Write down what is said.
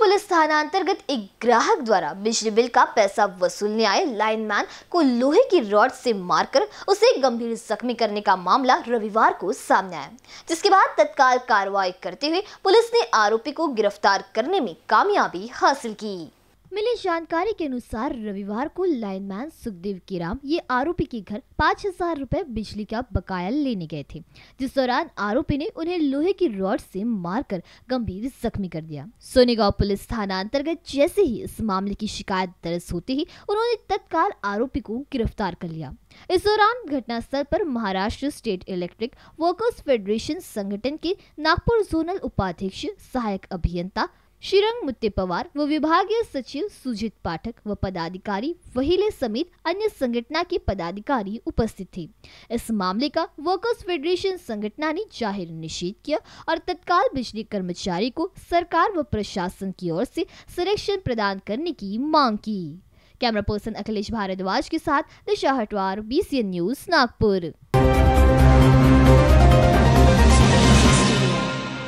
police थाना अंतर्गत एक ग्राहक द्वारा बिजली बिल का पैसा वसूलने आए लाइनमैन को लोहे की रॉड से मारकर उसे गंभीर जख्मी करने का मामला रविवार को सामने आया जिसके बाद तत्काल कार्रवाई करते हुए पुलिस ने आरोपी को गिरफ्तार करने में कामयाबी हासिल की मिली जानकारी के अनुसार रविवार को लाइनमैन सुखदेव किराम ये आरोपी के घर पाँच हजार रूपए बिजली का बकाया लेने गए थे जिस दौरान आरोपी ने उन्हें लोहे की रॉड से मारकर गंभीर जख्मी कर दिया सोनेगांव पुलिस थाना अंतर्गत जैसे ही इस मामले की शिकायत दर्ज होते ही उन्होंने तत्काल आरोपी को गिरफ्तार कर लिया इस दौरान घटनास्थल पर Maharashtra state electric workers federation संगठन के नागपुर जोनल उपाध्यक्ष सहायक अभियंता श्रीरंग मुत्ते पवार व विभागीय सचिव सुजित पाठक व पदाधिकारी वहीले समेत अन्य संगठना के पदाधिकारी उपस्थित थे इस मामले का वर्कर्स फेडरेशन संगठना ने जाहिर निषेध किया और तत्काल बिजली कर्मचारी को सरकार व प्रशासन की ओर से संरक्षण प्रदान करने की मांग की कैमरा पर्सन अखिलेश भारद्वाज के साथ दिशा हटवार बी न्यूज नागपुर